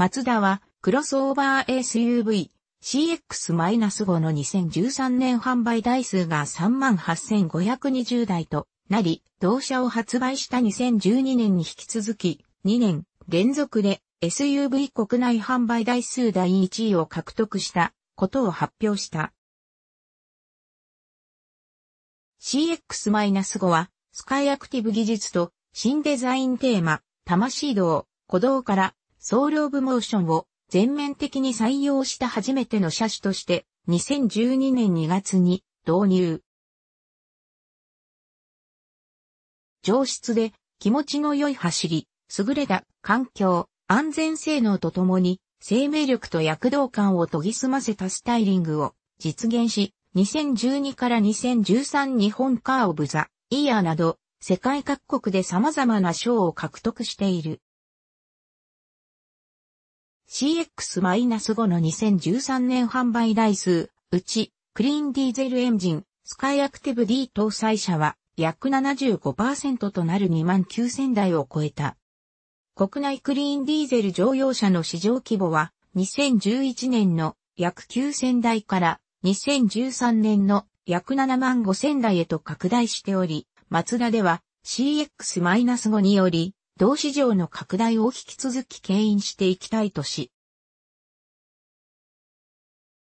マツダは、クロスオーバー SUV、CX-5 の2013年販売台数が38,520台となり、同社を発売した2012年に引き続き、2年連続で SUV 国内販売台数第1位を獲得したことを発表した。CX-5 は、スカイアクティブ技術と新デザインテーマ、魂道、鼓動から総量部モーションを全面的に採用した初めての車種として2012年2月に導入。上質で気持ちの良い走り、優れた環境、安全性能とともに生命力と躍動感を研ぎ澄ませたスタイリングを実現し、2012から2013日本カーオブザイヤーなど世界各国で様々な賞を獲得している。CX-5 の2013年販売台数、うち、クリーンディーゼルエンジン、スカイアクティブ D 搭載車は、約75%となる2万9000台を超えた。国内クリーンディーゼル乗用車の市場規模は、2011年の約9000台から2013年の約7万5000台へと拡大しており、マツダでは CX-5 により同市場の拡大を引き続き牽引していきたいとし、